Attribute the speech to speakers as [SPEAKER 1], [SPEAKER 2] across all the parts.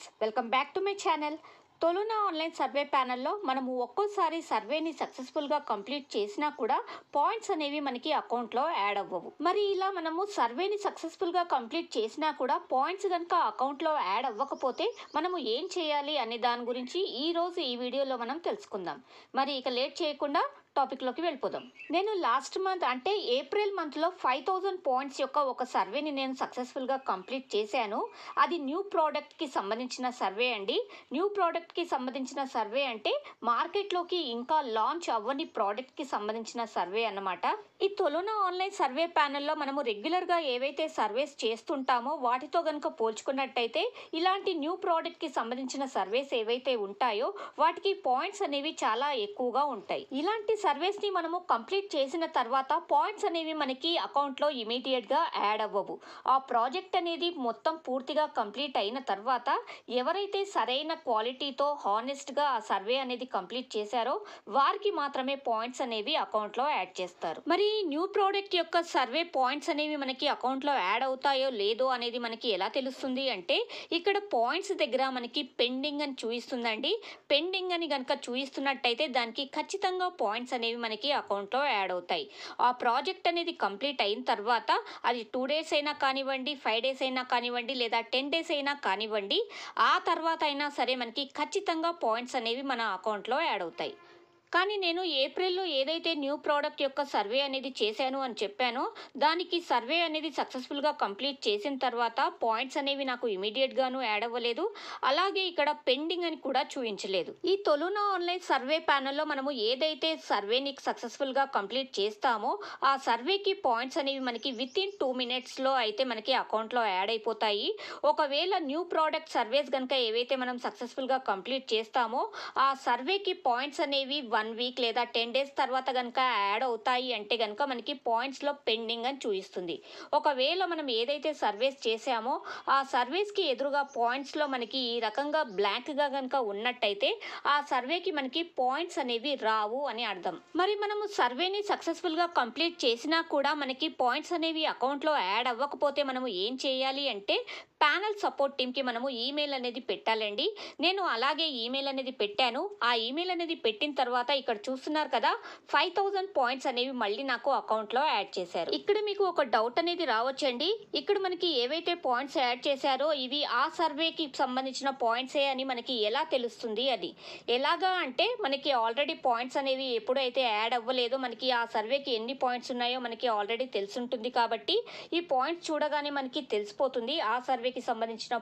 [SPEAKER 1] friends welcome back to my channel తొలున online survey ప్యానల్లో మనము ఒక్కోసారి సర్వేని సక్సెస్ఫుల్గా కంప్లీట్ చేసినా కూడా పాయింట్స్ అనేవి మనకి అకౌంట్లో యాడ్ అవ్వవు మరి ఇలా మనము సర్వేని సక్సెస్ఫుల్గా కంప్లీట్ చేసినా కూడా పాయింట్స్ కనుక అకౌంట్లో యాడ్ అవ్వకపోతే మనము ఏం చేయాలి అనే దాని గురించి ఈరోజు ఈ వీడియోలో మనం తెలుసుకుందాం మరి ఇక లేట్ చేయకుండా టాపిక్లోకి వెళ్ళిపోదాం నేను లాస్ట్ మంత్ అంటే ఏప్రిల్ మంత్లో ఫైవ్ థౌజండ్ పాయింట్స్ యొక్క ఒక సర్వేని నేను సక్సెస్ఫుల్గా కంప్లీట్ చేశాను అది న్యూ ప్రోడక్ట్కి సంబంధించిన సర్వే అండి న్యూ ప్రోడక్ట్కి సంబంధించిన సర్వే అంటే మార్కెట్లోకి ఇంకా లాంచ్ అవ్వని ప్రోడక్ట్కి సంబంధించిన సర్వే అన్నమాట ఈ తొలున ఆన్లైన్ సర్వే ప్యానెల్లో మనము రెగ్యులర్గా ఏవైతే సర్వేస్ చేస్తుంటామో వాటితో కనుక పోల్చుకున్నట్టయితే ఇలాంటి న్యూ ప్రోడక్ట్కి సంబంధించిన సర్వేస్ ఏవైతే ఉంటాయో వాటికి పాయింట్స్ అనేవి చాలా ఎక్కువగా ఉంటాయి ఇలాంటి సర్వీస్ని మనము కంప్లీట్ చేసిన తర్వాత పాయింట్స్ అనేవి మనకి అకౌంట్లో ఇమీడియట్గా యాడ్ అవ్వవు ఆ ప్రాజెక్ట్ అనేది మొత్తం పూర్తిగా కంప్లీట్ అయిన తర్వాత ఎవరైతే సరైన క్వాలిటీతో హానెస్ట్గా ఆ సర్వే అనేది కంప్లీట్ చేశారో వారికి మాత్రమే పాయింట్స్ అనేవి అకౌంట్లో యాడ్ చేస్తారు మరి న్యూ ప్రోడక్ట్ యొక్క సర్వే పాయింట్స్ అనేవి మనకి అకౌంట్లో యాడ్ అవుతాయో లేదో అనేది మనకి ఎలా తెలుస్తుంది అంటే ఇక్కడ పాయింట్స్ దగ్గర మనకి పెండింగ్ అని చూపిస్తుందండి పెండింగ్ అని కనుక చూపిస్తున్నట్టయితే దానికి ఖచ్చితంగా పాయింట్స్ పాయింట్స్ అనేవి మనకి అకౌంట్లో యాడ్ అవుతాయి ఆ ప్రాజెక్ట్ అనేది కంప్లీట్ అయిన తర్వాత అది టూ డేస్ అయినా కానివ్వండి ఫైవ్ డేస్ అయినా కానివ్వండి లేదా టెన్ డేస్ అయినా కానివ్వండి ఆ తర్వాత అయినా సరే మనకి ఖచ్చితంగా పాయింట్స్ అనేవి మన అకౌంట్లో యాడ్ అవుతాయి కానీ నేను ఏప్రిల్లో ఏదైతే న్యూ ప్రోడక్ట్ యొక్క సర్వే అనేది చేశాను అని చెప్పానో దానికి సర్వే అనేది సక్సెస్ఫుల్గా కంప్లీట్ చేసిన తర్వాత పాయింట్స్ అనేవి నాకు ఇమీడియట్గాను యాడ్ అవ్వలేదు అలాగే ఇక్కడ పెండింగ్ అని కూడా చూపించలేదు ఈ తొలున ఆన్లైన్ సర్వే ప్యానల్లో మనము ఏదైతే సర్వేని సక్సెస్ఫుల్గా కంప్లీట్ చేస్తామో ఆ సర్వేకి పాయింట్స్ అనేవి మనకి విత్ ఇన్ టూ మినిట్స్లో అయితే మనకి అకౌంట్లో యాడ్ అయిపోతాయి ఒకవేళ న్యూ ప్రోడక్ట్ సర్వేస్ కనుక ఏవైతే మనం సక్సెస్ఫుల్గా కంప్లీట్ చేస్తామో ఆ సర్వేకి పాయింట్స్ అనేవి వన్ వీక్ లేదా టెన్ డేస్ తర్వాత కనుక యాడ్ అవుతాయి అంటే కనుక మనకి పాయింట్స్లో పెండింగ్ అని చూపిస్తుంది ఒకవేళ మనం ఏదైతే సర్వేస్ చేసామో ఆ సర్వేస్కి ఎదురుగా పాయింట్స్లో మనకి ఈ రకంగా బ్లాంక్గా కనుక ఉన్నట్టయితే ఆ సర్వేకి మనకి పాయింట్స్ అనేవి రావు అని అర్థం మరి మనము సర్వేని సక్సెస్ఫుల్గా కంప్లీట్ చేసినా కూడా మనకి పాయింట్స్ అనేవి అకౌంట్లో యాడ్ అవ్వకపోతే మనము ఏం చేయాలి అంటే ప్యానల్ సపోర్ట్ టీమ్కి మనము ఈమెయిల్ అనేది పెట్టాలండి నేను అలాగే ఈమెయిల్ అనేది పెట్టాను ఆ ఈమెయిల్ అనేది పెట్టిన తర్వాత ఇక్కడ చూస్తున్నారు కదా ఫైవ్ థౌజండ్ పాయింట్స్ అనేవి మళ్ళీ నాకు అకౌంట్లో యాడ్ చేశారు ఇక్కడ మీకు ఒక డౌట్ అనేది రావచ్చండి ఇక్కడ మనకి ఏవైతే పాయింట్స్ యాడ్ చేశారో ఇవి ఆ సర్వేకి సంబంధించిన పాయింట్సే అని మనకి ఎలా తెలుస్తుంది అది ఎలాగా అంటే మనకి ఆల్రెడీ పాయింట్స్ అనేవి ఎప్పుడైతే యాడ్ అవ్వలేదో మనకి ఆ సర్వేకి ఎన్ని పాయింట్స్ ఉన్నాయో మనకి ఆల్రెడీ తెలుసుంటుంది కాబట్టి ఈ పాయింట్స్ చూడగానే మనకి తెలిసిపోతుంది ఆ సర్వే కి సంబంధించిన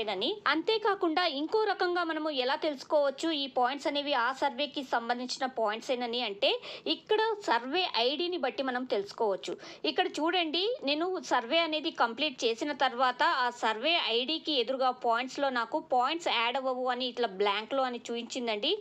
[SPEAKER 1] ఏనని అంతేకాకుండా ఇంకో రకంగా మనము ఎలా తెలుసుకోవచ్చు ఈ పాయింట్స్ అనేవి ఆ సర్వేకి సంబంధించిన పాయింట్స్ ఏనని అంటే ఇక్కడ సర్వే ఐడిని బట్టి మనం తెలుసుకోవచ్చు ఇక్కడ చూడండి నేను సర్వే అనేది కంప్లీట్ చేసిన తర్వాత ఆ సర్వే ఐడికి ఎదురుగా పాయింట్స్లో నాకు పాయింట్స్ యాడ్ అవ్వవు అని ఇట్లా బ్లాంక్లో అని చూపించిందండి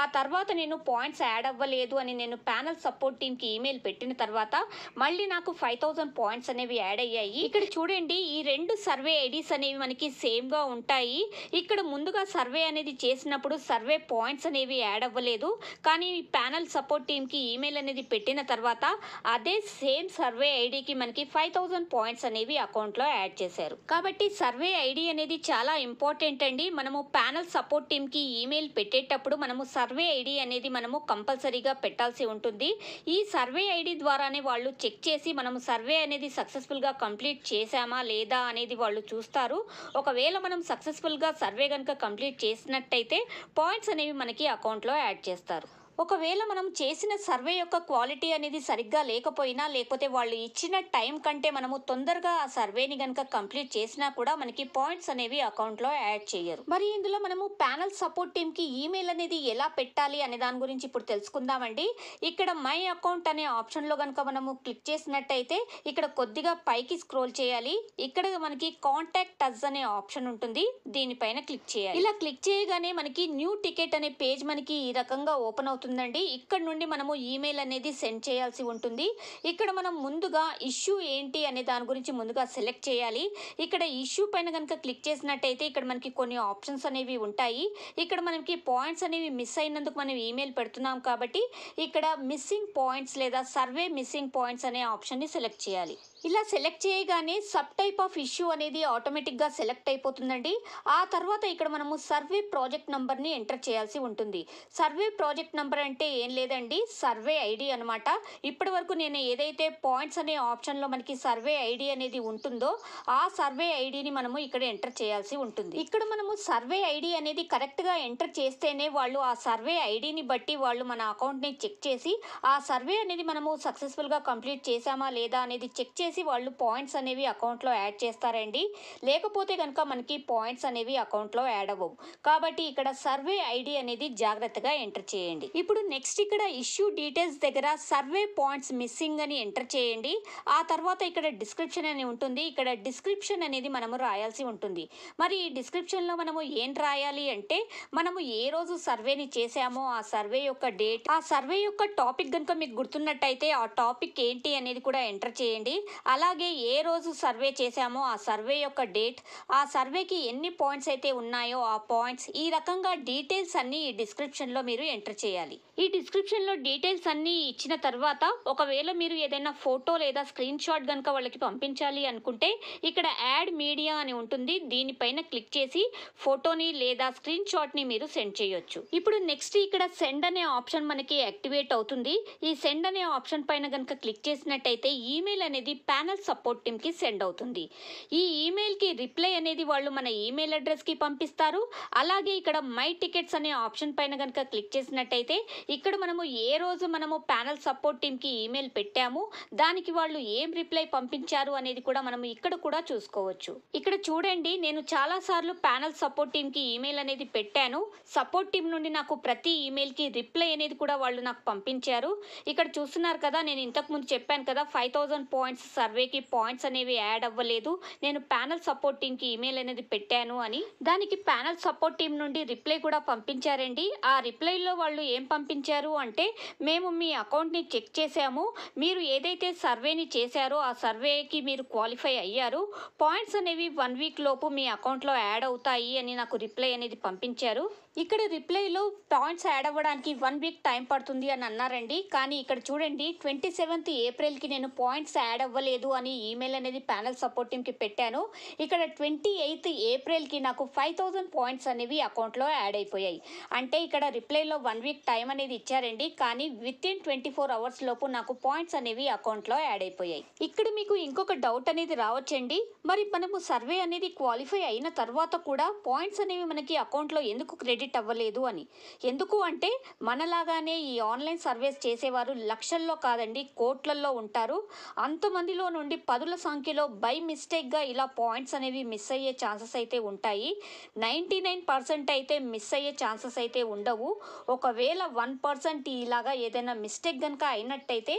[SPEAKER 1] ఆ తర్వాత నేను పాయింట్స్ యాడ్ అవ్వలేదు అని నేను ప్యానల్ సపోర్ట్ కి ఈమెయిల్ పెట్టిన తర్వాత మళ్ళీ నాకు ఫైవ్ థౌజండ్ పాయింట్స్ అనేవి యాడ్ అయ్యాయి ఇక్కడ చూడండి ఈ రెండు సర్వే ఐడీస్ పాయింట్స్ అనేవి మనకి సేమ్గా ఉంటాయి ఇక్కడ ముందుగా సర్వే అనేది చేసినప్పుడు సర్వే పాయింట్స్ అనేవి యాడ్ అవ్వలేదు కానీ ప్యానల్ సపోర్ట్ టీమ్కి ఈమెయిల్ అనేది పెట్టిన తర్వాత అదే సేమ్ సర్వే ఐడికి మనకి ఫైవ్ థౌజండ్ పాయింట్స్ అనేవి అకౌంట్లో యాడ్ చేశారు కాబట్టి సర్వే ఐడి అనేది చాలా ఇంపార్టెంట్ అండి మనము ప్యానల్ సపోర్ట్ టీమ్కి ఈమెయిల్ పెట్టేటప్పుడు మనము సర్వే ఐడి అనేది మనము కంపల్సరీగా పెట్టాల్సి ఉంటుంది ఈ సర్వే ఐడి ద్వారానే వాళ్ళు చెక్ చేసి మనము సర్వే అనేది సక్సెస్ఫుల్గా కంప్లీట్ చేశామా లేదా అనేది వాళ్ళు చూస్తారు ఇస్తారు ఒకవేళ మనం సక్సెస్ఫుల్గా సర్వే కనుక కంప్లీట్ చేసినట్టయితే పాయింట్స్ అనేవి మనకి అకౌంట్లో యాడ్ చేస్తారు ఒకవేళ మనం చేసిన సర్వే యొక్క క్వాలిటీ అనేది సరిగ్గా లేకపోయినా లేకపోతే వాళ్ళు ఇచ్చిన టైం కంటే మనము తొందరగా ఆ సర్వేని కనుక కంప్లీట్ చేసినా కూడా మనకి పాయింట్స్ అనేవి అకౌంట్లో యాడ్ చేయరు మరి ఇందులో మనము ప్యానల్ సపోర్ట్ టీమ్కి ఈమెయిల్ అనేది ఎలా పెట్టాలి అనే దాని గురించి ఇప్పుడు తెలుసుకుందామండి ఇక్కడ మై అకౌంట్ అనే ఆప్షన్లో కనుక మనము క్లిక్ చేసినట్టయితే ఇక్కడ కొద్దిగా పైకి స్క్రోల్ చేయాలి ఇక్కడ మనకి కాంటాక్ట్ అస్ అనే ఆప్షన్ ఉంటుంది దీనిపైన క్లిక్ చేయాలి ఇలా క్లిక్ చేయగానే మనకి న్యూ టికెట్ అనే పేజ్ మనకి ఈ రకంగా ఓపెన్ అవుతుంది ఉంటుందండి ఇక్కడ నుండి మనము ఈమెయిల్ అనేది సెండ్ చేయాల్సి ఉంటుంది ఇక్కడ మనం ముందుగా ఇష్యూ ఏంటి అనే దాని గురించి ముందుగా సెలెక్ట్ చేయాలి ఇక్కడ ఇష్యూ పైన కనుక క్లిక్ చేసినట్టయితే ఇక్కడ మనకి కొన్ని ఆప్షన్స్ అనేవి ఉంటాయి ఇక్కడ మనకి పాయింట్స్ అనేవి మిస్ అయినందుకు మనం ఈమెయిల్ పెడుతున్నాం కాబట్టి ఇక్కడ మిస్సింగ్ పాయింట్స్ లేదా సర్వే మిస్సింగ్ పాయింట్స్ అనే ఆప్షన్ని సెలెక్ట్ చేయాలి ఇలా సెలెక్ట్ చేయగానే సబ్ టైప్ ఆఫ్ ఇష్యూ అనేది ఆటోమేటిక్గా సెలెక్ట్ అయిపోతుందండి ఆ తర్వాత ఇక్కడ మనము సర్వే ప్రాజెక్ట్ నెంబర్ని ఎంటర్ చేయాల్సి ఉంటుంది సర్వే ప్రాజెక్ట్ నంబర్ నెంబర్ అంటే ఏం లేదండి సర్వే ఐడి అనమాట ఇప్పటి వరకు నేను ఏదైతే పాయింట్స్ అనే ఆప్షన్లో మనకి సర్వే ఐడి అనేది ఉంటుందో ఆ సర్వే ఐడిని మనము ఇక్కడ ఎంటర్ చేయాల్సి ఉంటుంది ఇక్కడ మనము సర్వే ఐడి అనేది కరెక్ట్గా ఎంటర్ చేస్తేనే వాళ్ళు ఆ సర్వే ఐడిని బట్టి వాళ్ళు మన అకౌంట్ని చెక్ చేసి ఆ సర్వే అనేది మనము సక్సెస్ఫుల్గా కంప్లీట్ చేసామా లేదా అనేది చెక్ చేసి వాళ్ళు పాయింట్స్ అనేవి అకౌంట్లో యాడ్ చేస్తారండి లేకపోతే కనుక మనకి పాయింట్స్ అనేవి అకౌంట్లో యాడ్ అవ్వవు కాబట్టి ఇక్కడ సర్వే ఐడి అనేది జాగ్రత్తగా ఎంటర్ చేయండి ఇప్పుడు నెక్స్ట్ ఇక్కడ ఇష్యూ డీటెయిల్స్ దగ్గర సర్వే పాయింట్స్ మిస్సింగ్ అని ఎంటర్ చేయండి ఆ తర్వాత ఇక్కడ డిస్క్రిప్షన్ అని ఉంటుంది ఇక్కడ డిస్క్రిప్షన్ అనేది మనము రాయాల్సి ఉంటుంది మరి ఈ డిస్క్రిప్షన్లో మనము ఏం రాయాలి అంటే మనము ఏ రోజు సర్వేని చేశామో ఆ సర్వే యొక్క డేట్ ఆ సర్వే యొక్క టాపిక్ కనుక మీకు గుర్తున్నట్టయితే ఆ టాపిక్ ఏంటి అనేది కూడా ఎంటర్ చేయండి అలాగే ఏ రోజు సర్వే చేశామో ఆ సర్వే యొక్క డేట్ ఆ సర్వేకి ఎన్ని పాయింట్స్ అయితే ఉన్నాయో ఆ పాయింట్స్ ఈ రకంగా డీటెయిల్స్ అన్నీ ఈ డిస్క్రిప్షన్లో మీరు ఎంటర్ చేయాలి చేయాలి ఈ డిస్క్రిప్షన్లో డీటెయిల్స్ అన్నీ ఇచ్చిన తర్వాత ఒకవేళ మీరు ఏదైనా ఫోటో లేదా స్క్రీన్ షాట్ కనుక వాళ్ళకి పంపించాలి అనుకుంటే ఇక్కడ యాడ్ మీడియా అని ఉంటుంది దీనిపైన క్లిక్ చేసి ఫోటోని లేదా స్క్రీన్ ని మీరు సెండ్ చేయొచ్చు ఇప్పుడు నెక్స్ట్ ఇక్కడ సెండ్ అనే ఆప్షన్ మనకి యాక్టివేట్ అవుతుంది ఈ సెండ్ అనే ఆప్షన్ పైన కనుక క్లిక్ చేసినట్టయితే ఈమెయిల్ అనేది ప్యానల్ సపోర్ట్ టీమ్కి సెండ్ అవుతుంది ఈ కి రిప్లై అనేది వాళ్ళు మన ఈమెయిల్ అడ్రస్కి పంపిస్తారు అలాగే ఇక్కడ మై టికెట్స్ అనే ఆప్షన్ పైన కనుక క్లిక్ చేసినట్టయితే ఇక్కడ మనము ఏ రోజు మనము ప్యానల్ సపోర్ట్ టీమ్కి ఈమెయిల్ పెట్టాము దానికి వాళ్ళు ఏం రిప్లై పంపించారు అనేది కూడా మనం ఇక్కడ కూడా చూసుకోవచ్చు ఇక్కడ చూడండి నేను చాలాసార్లు ప్యానల్ సపోర్ట్ టీమ్కి ఈమెయిల్ అనేది పెట్టాను సపోర్ట్ టీం నుండి నాకు ప్రతి ఈమెయిల్కి రిప్లై అనేది కూడా వాళ్ళు నాకు పంపించారు ఇక్కడ చూస్తున్నారు కదా నేను ఇంతకుముందు చెప్పాను కదా ఫైవ్ థౌజండ్ పాయింట్స్ సర్వేకి పాయింట్స్ అనేవి యాడ్ అవ్వలేదు నేను ప్యానల్ సపోర్ట్ టీంకి ఈమెయిల్ అనేది పెట్టాను అని దానికి ప్యానల్ సపోర్ట్ టీం నుండి రిప్లై కూడా పంపించారండి ఆ రిప్లైలో వాళ్ళు ఏం పంపించారు అంటే మేము మీ అకౌంట్ని చెక్ చేశాము మీరు ఏదైతే సర్వేని చేశారో ఆ సర్వేకి మీరు క్వాలిఫై అయ్యారు పాయింట్స్ అనేవి వన్ వీక్ లోపు మీ అకౌంట్లో యాడ్ అవుతాయి అని నాకు రిప్లై అనేది పంపించారు ఇక్కడ రిప్లైలో పాయింట్స్ యాడ్ అవ్వడానికి వన్ వీక్ టైం పడుతుంది అని అన్నారండి కానీ ఇక్కడ చూడండి ట్వంటీ సెవెంత్ ఏప్రిల్కి నేను పాయింట్స్ యాడ్ అవ్వలేదు అని ఈమెయిల్ అనేది ప్యానల్ సపోర్ట్ టీమ్కి పెట్టాను ఇక్కడ ట్వంటీ ఎయిత్ ఏప్రిల్కి నాకు ఫైవ్ థౌజండ్ పాయింట్స్ అనేవి అకౌంట్లో యాడ్ అయిపోయాయి అంటే ఇక్కడ రిప్లైలో వన్ వీక్ టైం అనేది ఇచ్చారండి కానీ within twenty four hours లోపు నాకు పాయింట్స్ అనేవి అకౌంట్లో యాడ్ అయిపోయాయి ఇక్కడ మీకు ఇంకొక డౌట్ అనేది రావచ్చండి మరి మనము సర్వే అనేది క్వాలిఫై అయిన తర్వాత కూడా పాయింట్స్ అనేవి మనకి అకౌంట్లో ఎందుకు క్రెడిట్ కంప్లీట్ అవ్వలేదు అని ఎందుకు అంటే మనలాగానే ఈ ఆన్లైన్ సర్వీస్ చేసేవారు లక్షల్లో కాదండి కోట్లల్లో ఉంటారు అంతమందిలో నుండి పదుల సంఖ్యలో బై మిస్టేక్గా ఇలా పాయింట్స్ అనేవి మిస్ అయ్యే ఛాన్సెస్ అయితే ఉంటాయి నైంటీ నైన్ పర్సెంట్ అయితే మిస్ అయ్యే ఛాన్సెస్ అయితే ఉండవు ఒకవేళ వన్ పర్సెంట్ ఇలాగా ఏదైనా మిస్టేక్ కనుక అయినట్టయితే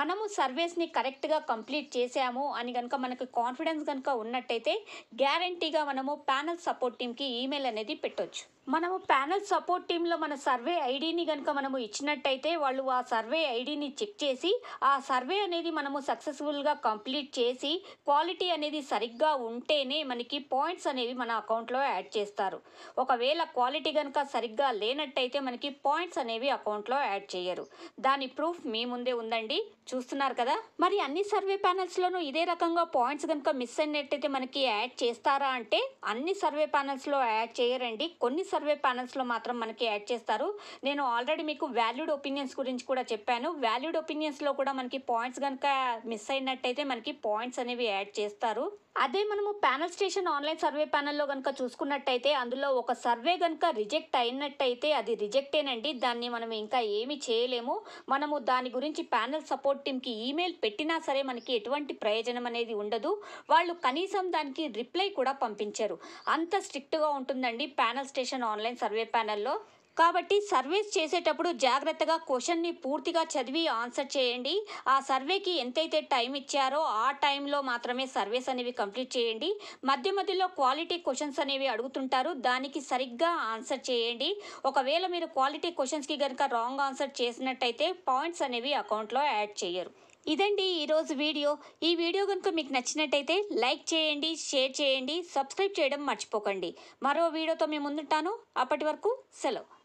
[SPEAKER 1] మనము సర్వీస్ని కరెక్ట్గా కంప్లీట్ చేసాము అని కనుక మనకు కాన్ఫిడెన్స్ కనుక ఉన్నట్టయితే గ్యారంటీగా మనము ప్యానల్ సపోర్ట్ టీమ్కి ఈమెయిల్ అనేది పెట్టవచ్చు మనము ప్యానల్ సపోర్ట్ టీంలో మన సర్వే ఐడిని కనుక మనము ఇచ్చినట్టయితే వాళ్ళు ఆ సర్వే ఐడిని చెక్ చేసి ఆ సర్వే అనేది మనము సక్సెస్ఫుల్గా కంప్లీట్ చేసి క్వాలిటీ అనేది సరిగ్గా ఉంటేనే మనకి పాయింట్స్ అనేవి మన అకౌంట్లో యాడ్ చేస్తారు ఒకవేళ క్వాలిటీ కనుక సరిగ్గా లేనట్టయితే మనకి పాయింట్స్ అనేవి అకౌంట్లో యాడ్ చేయరు దాని ప్రూఫ్ మీ ముందే ఉందండి చూస్తున్నారు కదా మరి అన్ని సర్వే ప్యానల్స్లోనూ ఇదే రకంగా పాయింట్స్ కనుక మిస్ అయినట్టయితే మనకి యాడ్ చేస్తారా అంటే అన్ని సర్వే ప్యానల్స్లో యాడ్ చేయరండి కొన్ని సర్వే ప్యానల్స్లో మాత్రం మనకి యాడ్ చేస్తారు నేను ఆల్రెడీ మీకు వాల్యూడ్ ఒపీనియన్స్ గురించి కూడా చెప్పాను వాల్యూడ్ ఒపీనియన్స్లో కూడా మనకి పాయింట్స్ కనుక మిస్ అయినట్టయితే మనకి పాయింట్స్ అనేవి యాడ్ చేస్తారు అదే మనము ప్యానల్ స్టేషన్ ఆన్లైన్ సర్వే ప్యానల్లో కనుక చూసుకున్నట్టయితే అందులో ఒక సర్వే కనుక రిజెక్ట్ అయినట్టయితే అది రిజెక్టేనండి దాన్ని మనం ఇంకా ఏమి చేయలేము మనము దాని గురించి ప్యానల్ సపోర్ట్ టీమ్కి ఈమెయిల్ పెట్టినా సరే మనకి ఎటువంటి ప్రయోజనం అనేది ఉండదు వాళ్ళు కనీసం దానికి రిప్లై కూడా పంపించరు అంత స్ట్రిక్ట్గా ఉంటుందండి ప్యానల్ స్టేషన్ ఆన్లైన్ సర్వే ప్యానల్లో కాబట్టి సర్వేస్ చేసేటప్పుడు జాగ్రత్తగా క్వశ్చన్ని పూర్తిగా చదివి ఆన్సర్ చేయండి ఆ సర్వేకి ఎంతైతే టైం ఇచ్చారో ఆ టైంలో మాత్రమే సర్వేస్ అనేవి కంప్లీట్ చేయండి మధ్య మధ్యలో క్వాలిటీ క్వశ్చన్స్ అనేవి అడుగుతుంటారు దానికి సరిగ్గా ఆన్సర్ చేయండి ఒకవేళ మీరు క్వాలిటీ క్వశ్చన్స్కి కనుక రాంగ్ ఆన్సర్ చేసినట్టయితే పాయింట్స్ అనేవి అకౌంట్లో యాడ్ చేయరు ఇదండి ఈరోజు వీడియో ఈ వీడియో కనుక మీకు నచ్చినట్టయితే లైక్ చేయండి షేర్ చేయండి సబ్స్క్రైబ్ చేయడం మర్చిపోకండి మరో వీడియోతో మేము ముందుంటాను అప్పటి వరకు సెలవు